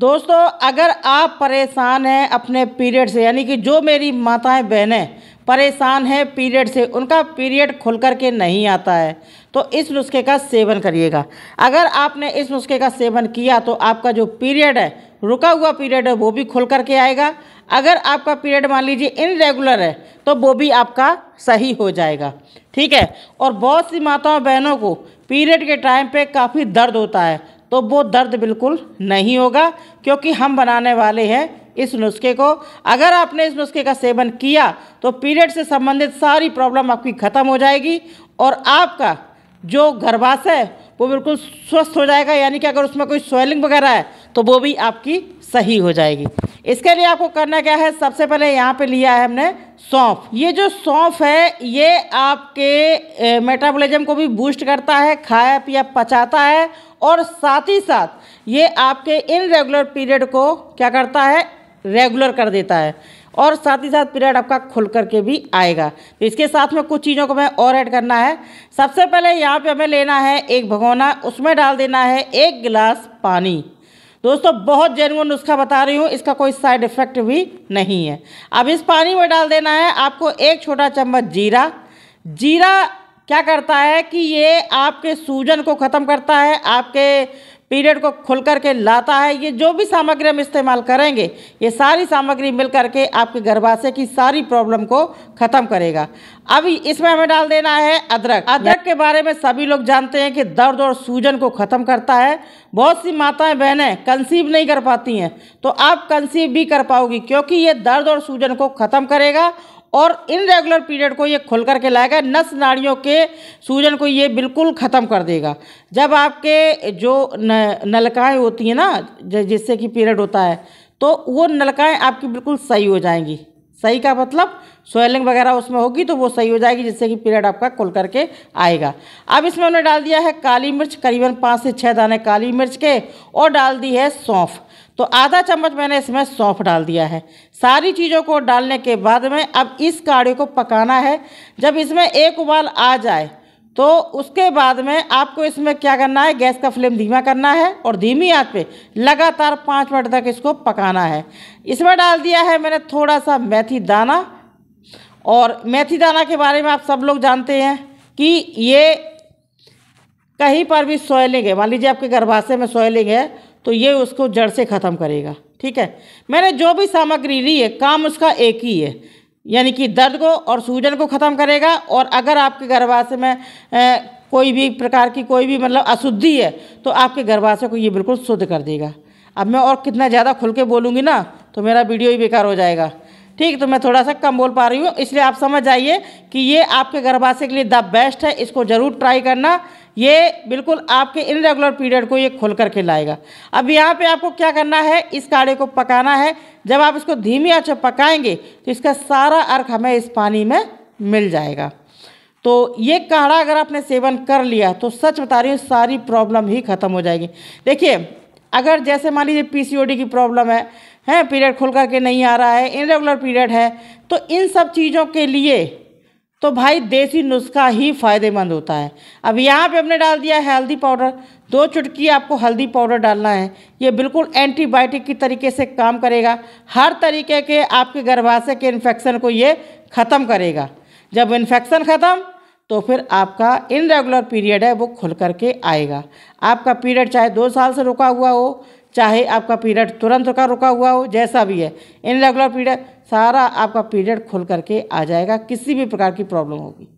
दोस्तों अगर आप परेशान हैं अपने पीरियड से यानी कि जो मेरी माताएं बहनें परेशान हैं पीरियड से उनका पीरियड खुल कर के नहीं आता है तो इस नुस्खे का सेवन करिएगा अगर आपने इस नुस्खे का सेवन किया तो आपका जो पीरियड है रुका हुआ पीरियड है वो भी खुल कर के आएगा अगर आपका पीरियड मान लीजिए इनरेगुलर है तो वो भी आपका सही हो जाएगा ठीक है और बहुत सी माताओं बहनों को पीरियड के टाइम पे काफ़ी दर्द होता है तो वो दर्द बिल्कुल नहीं होगा क्योंकि हम बनाने वाले हैं इस नुस्खे को अगर आपने इस नुस्खे का सेवन किया तो पीरियड से संबंधित सारी प्रॉब्लम आपकी ख़त्म हो जाएगी और आपका जो गर्भाश है वो बिल्कुल स्वस्थ हो जाएगा यानी कि अगर उसमें कोई स्वेलिंग वगैरह है तो वो भी आपकी सही हो जाएगी इसके लिए आपको करना क्या है सबसे पहले यहाँ पे लिया है हमने सौंफ ये जो सौंफ है ये आपके मेटाबॉलिज्म को भी बूस्ट करता है खाया पिया पचाता है और साथ ही साथ ये आपके इनरेगुलर पीरियड को क्या करता है रेगुलर कर देता है और साथ ही साथ पीरियड आपका खुल करके भी आएगा तो इसके साथ में कुछ चीज़ों को मैं और ऐड करना है सबसे पहले यहाँ पे हमें लेना है एक भगोना उसमें डाल देना है एक गिलास पानी दोस्तों बहुत जेनुअन नुस्खा बता रही हूँ इसका कोई साइड इफ़ेक्ट भी नहीं है अब इस पानी में डाल देना है आपको एक छोटा चम्मच जीरा जीरा क्या करता है कि ये आपके सूजन को ख़त्म करता है आपके पीरियड को खुल करके लाता है ये जो भी सामग्री हम इस्तेमाल करेंगे ये सारी सामग्री मिल करके आपके गर्भाशय की सारी प्रॉब्लम को ख़त्म करेगा अभी इसमें हमें डाल देना है अदरक अदरक के बारे में सभी लोग जानते हैं कि दर्द और सूजन को ख़त्म करता है बहुत सी माताएं बहनें कंसीव नहीं कर पाती हैं तो आप कंसीव भी कर पाओगी क्योंकि ये दर्द और सूजन को ख़त्म करेगा और इनरेगुलर पीरियड को ये खोल करके लाएगा नस नाड़ियों के सूजन को ये बिल्कुल ख़त्म कर देगा जब आपके जो नलकाएँ होती हैं ना जिससे कि पीरियड होता है तो वो नलकाएँ आपकी बिल्कुल सही हो जाएंगी सही का मतलब स्वेलिंग वगैरह उसमें होगी तो वो सही हो जाएगी जिससे कि पीरियड आपका खुल करके आएगा अब इसमें हमने डाल दिया है काली मिर्च करीबन पाँच से छः दाने काली मिर्च के और डाल दी है सौंफ तो आधा चम्मच मैंने इसमें सौंफ डाल दिया है सारी चीज़ों को डालने के बाद में अब इस काढ़े को पकाना है जब इसमें एक उबाल आ जाए तो उसके बाद में आपको इसमें क्या करना है गैस का फ्लेम धीमा करना है और धीमी आंच पे लगातार पाँच मिनट तक इसको पकाना है इसमें डाल दिया है मैंने थोड़ा सा मेथी दाना और मेथी दाना के बारे में आप सब लोग जानते हैं कि ये कहीं पर भी सोयलिंग है मान लीजिए आपके गर्भाशय में सोयलिंग है तो ये उसको जड़ से ख़त्म करेगा ठीक है मैंने जो भी सामग्री ली है काम उसका एक ही है यानी कि दर्द को और सूजन को ख़त्म करेगा और अगर आपके गर्भाशय में ए, कोई भी प्रकार की कोई भी मतलब अशुद्धि है तो आपके गर्भाशय को ये बिल्कुल शुद्ध कर देगा अब मैं और कितना ज़्यादा खुल के बोलूँगी ना तो मेरा वीडियो ही बेकार हो जाएगा ठीक तो मैं थोड़ा सा कम बोल पा रही हूँ इसलिए आप समझ आइए कि ये आपके गर्भाशय के लिए द बेस्ट है इसको ज़रूर ट्राई करना ये बिल्कुल आपके इनरेगुलर पीरियड को ये खोल करके लाएगा अब यहाँ पे आपको क्या करना है इस काढ़े को पकाना है जब आप इसको धीमी आँच पकाएंगे तो इसका सारा अर्क हमें इस पानी में मिल जाएगा तो ये काढ़ा अगर आपने सेवन कर लिया तो सच बता रही हूँ सारी प्रॉब्लम ही ख़त्म हो जाएगी देखिए अगर जैसे मान लीजिए पी की प्रॉब्लम है हैं पीरियड खुल करके नहीं आ रहा है इनरेगुलर पीरियड है तो इन सब चीज़ों के लिए तो भाई देसी नुस्खा ही फ़ायदेमंद होता है अब यहाँ पे हमने डाल दिया है हल्दी पाउडर दो चुटकी आपको हल्दी पाउडर डालना है ये बिल्कुल एंटीबायोटिक की तरीके से काम करेगा हर तरीके के आपके गर्भाशय के इन्फेक्शन को ये ख़त्म करेगा जब इन्फेक्शन ख़त्म तो फिर आपका इनरेगुलर पीरियड है वो खुल करके आएगा आपका पीरियड चाहे दो साल से रुका हुआ हो चाहे आपका पीरियड तुरंत का रुका हुआ हो जैसा भी है इनरेगुलर पीरियड सारा आपका पीरियड खुल करके आ जाएगा किसी भी प्रकार की प्रॉब्लम होगी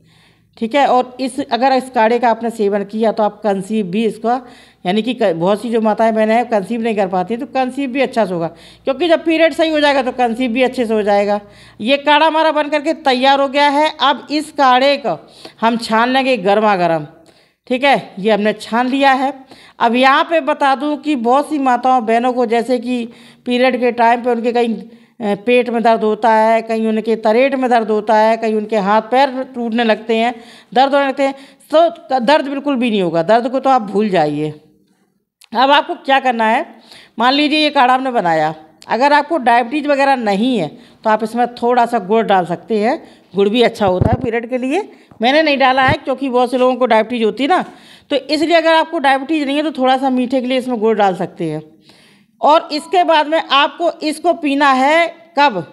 ठीक है और इस अगर इस काढ़े का आपने सेवन किया तो आप कंसीव भी इसका यानी कि बहुत सी जो माताएं बहनें हैं कंसीव नहीं कर पाती तो कंसीव भी अच्छा से होगा क्योंकि जब पीरियड सही हो जाएगा तो कंसीव भी अच्छे से हो जाएगा ये काढ़ा हमारा बन करके तैयार हो गया है अब इस काढ़े को हम छान लेंगे गर्मा गर्म ठीक है ये हमने छान लिया है अब यहाँ पे बता दूँ कि बहुत सी माताओं बहनों को जैसे कि पीरियड के टाइम पे उनके कहीं पेट में दर्द होता है कहीं उनके तरेट में दर्द होता है कहीं उनके हाथ पैर टूटने लगते हैं दर्द होने लगते हैं तो दर्द बिल्कुल भी नहीं होगा दर्द को तो आप भूल जाइए अब आपको क्या करना है मान लीजिए ये काढ़ा हमने बनाया अगर आपको डायबिटीज़ वगैरह नहीं है तो आप इसमें थोड़ा सा गुड़ डाल सकते हैं गुड़ भी अच्छा होता है पीरियड के लिए मैंने नहीं डाला है क्योंकि बहुत से लोगों को डायबिटीज़ होती है ना तो इसलिए अगर आपको डायबिटीज़ नहीं है तो थोड़ा सा मीठे के लिए इसमें गुड़ डाल सकते हैं और इसके बाद में आपको इसको पीना है कब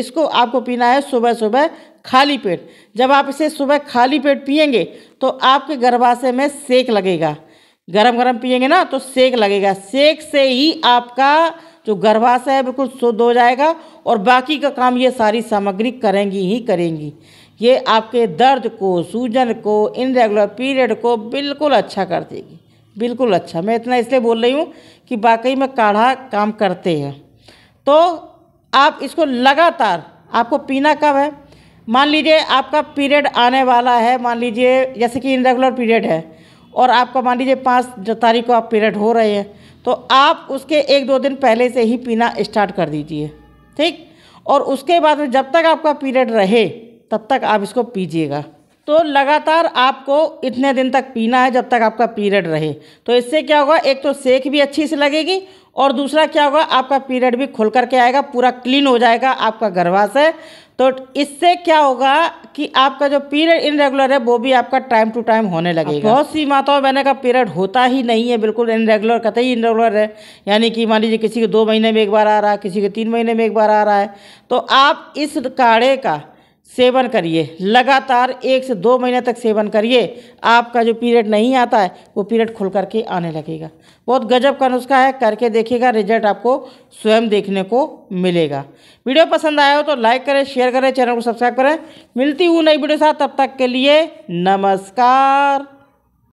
इसको आपको पीना है सुबह सुबह खाली पेट जब आप इसे सुबह खाली पेट पियेंगे तो आपके गर्भाशय में सेक लगेगा गरम गरम पियेंगे ना तो सेक लगेगा सेक से ही आपका जो तो गर्भाशय है बिल्कुल शुद्ध हो जाएगा और बाकी का काम ये सारी सामग्री करेंगी ही करेंगी ये आपके दर्द को सूजन को इनरेगुलर पीरियड को बिल्कुल अच्छा कर देगी बिल्कुल अच्छा मैं इतना इसलिए बोल रही हूँ कि वाकई में काढ़ा काम करते हैं तो आप इसको लगातार आपको पीना कब है मान लीजिए आपका पीरियड आने वाला है मान लीजिए जैसे कि इनरेगुलर पीरियड है और आपका मान लीजिए पाँच तारीख को आप पीरियड हो रहे हैं तो आप उसके एक दो दिन पहले से ही पीना स्टार्ट कर दीजिए ठीक और उसके बाद में जब तक आपका पीरियड रहे तब तक आप इसको पीजिएगा तो लगातार आपको इतने दिन तक पीना है जब तक आपका पीरियड रहे तो इससे क्या होगा एक तो सेक भी अच्छी से लगेगी और दूसरा क्या होगा आपका पीरियड भी खुल करके आएगा पूरा क्लीन हो जाएगा आपका गर्भाशय तो इससे क्या होगा कि आपका जो पीरियड इनरेगुलर है वो भी आपका टाइम टू टाइम होने लगेगा बहुत सी माताओं मैंने कहा पीरियड होता ही नहीं है बिल्कुल इनरेगुलर कतई इनरेगुलर है यानी कि मान लीजिए किसी के दो महीने में एक बार आ रहा है किसी के तीन महीने में एक बार आ रहा है तो आप इस काढ़े का सेवन करिए लगातार एक से दो महीने तक सेवन करिए आपका जो पीरियड नहीं आता है वो पीरियड खुल करके आने लगेगा बहुत गजब का नुस्खा है करके देखिएगा रिजल्ट आपको स्वयं देखने को मिलेगा वीडियो पसंद आया हो तो लाइक करें शेयर करें चैनल को सब्सक्राइब करें मिलती हूँ नई वीडियो साथ तब तक के लिए नमस्कार